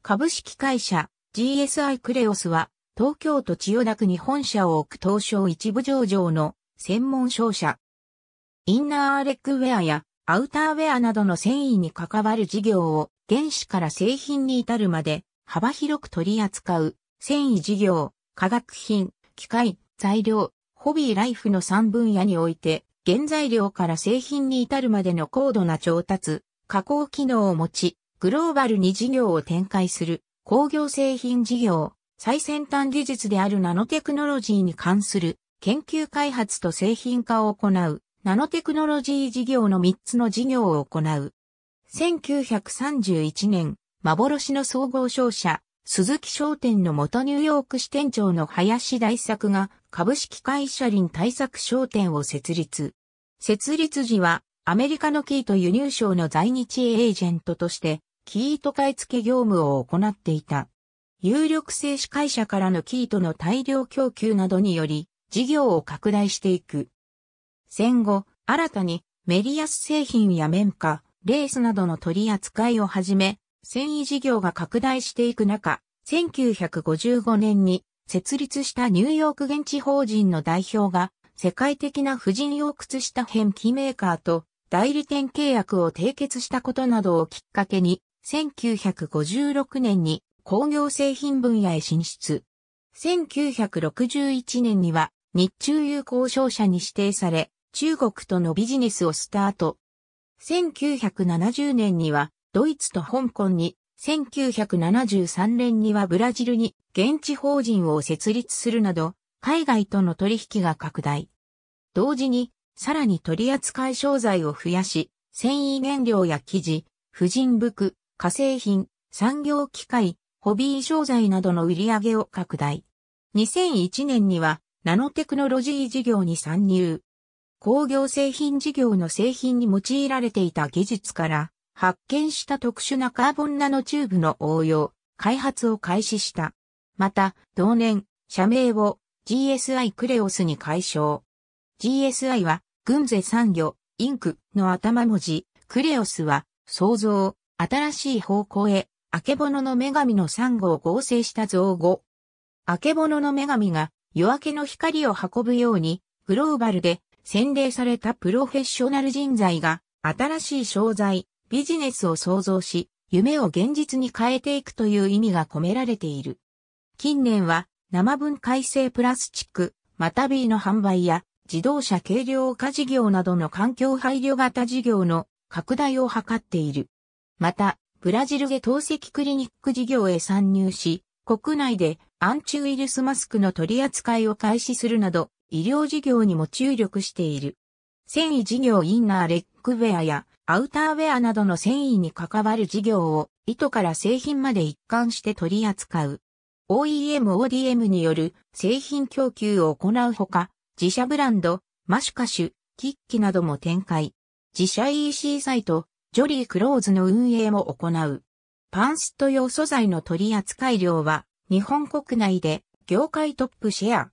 株式会社 GSI クレオスは東京都千代田区に本社を置く東証一部上場の専門商社。インナーレックウェアやアウターウェアなどの繊維に関わる事業を原子から製品に至るまで幅広く取り扱う繊維事業、化学品、機械、材料、ホビーライフの3分野において原材料から製品に至るまでの高度な調達、加工機能を持ち、グローバルに事業を展開する工業製品事業、最先端技術であるナノテクノロジーに関する研究開発と製品化を行うナノテクノロジー事業の3つの事業を行う。1931年、幻の総合商社、鈴木商店の元ニューヨーク支店長の林大作が株式会社林大作商店を設立。設立時はアメリカのキーと輸入商の在日エージェントとしてキート買い付け業務を行っていた。有力製紙会社からのキートの大量供給などにより、事業を拡大していく。戦後、新たにメリアス製品や綿花、レースなどの取り扱いをはじめ、繊維事業が拡大していく中、1955年に設立したニューヨーク現地法人の代表が、世界的な婦人用靴下編機メーカーと代理店契約を締結したことなどをきっかけに、1956年に工業製品分野へ進出。1961年には日中友好商社に指定され、中国とのビジネスをスタート。1970年にはドイツと香港に、1973年にはブラジルに現地法人を設立するなど、海外との取引が拡大。同時に、さらに取扱い商材を増やし、繊維原料や生地、婦人服、化成品、産業機械、ホビー商材などの売り上げを拡大。2001年にはナノテクノロジー事業に参入。工業製品事業の製品に用いられていた技術から発見した特殊なカーボンナノチューブの応用、開発を開始した。また、同年、社名を GSI クレオスに解消。GSI は、軍勢産業、インクの頭文字、クレオスは、創造、新しい方向へ、あけぼのの女神のサンゴを合成した造語。あけぼのの女神が夜明けの光を運ぶように、グローバルで洗礼されたプロフェッショナル人材が、新しい商材、ビジネスを創造し、夢を現実に変えていくという意味が込められている。近年は、生分解性プラスチック、またビーの販売や、自動車軽量化事業などの環境配慮型事業の拡大を図っている。また、ブラジルで透析クリニック事業へ参入し、国内でアンチウイルスマスクの取り扱いを開始するなど、医療事業にも注力している。繊維事業インナーレックウェアやアウターウェアなどの繊維に関わる事業を糸から製品まで一貫して取り扱う。OEM、ODM による製品供給を行うほか、自社ブランド、マシュカシュ、キッキなども展開。自社 EC サイト、ジョリークローズの運営も行う。パンスト用素材の取扱量は、日本国内で業界トップシェア。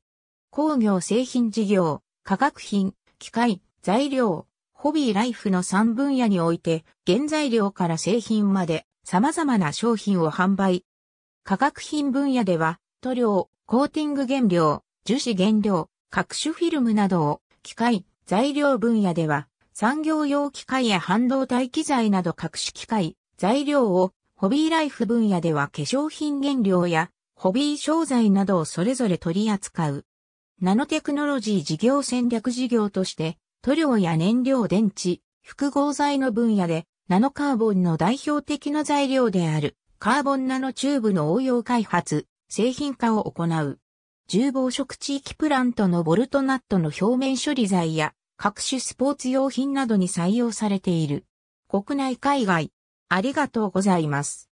工業製品事業、化学品、機械、材料、ホビーライフの3分野において、原材料から製品まで様々な商品を販売。化学品分野では、塗料、コーティング原料、樹脂原料、各種フィルムなどを、機械、材料分野では、産業用機械や半導体機材など各種機械、材料をホビーライフ分野では化粧品原料やホビー商材などをそれぞれ取り扱う。ナノテクノロジー事業戦略事業として塗料や燃料電池、複合材の分野でナノカーボンの代表的な材料であるカーボンナノチューブの応用開発、製品化を行う。重防食地域プラントのボルトナットの表面処理剤や各種スポーツ用品などに採用されている。国内海外、ありがとうございます。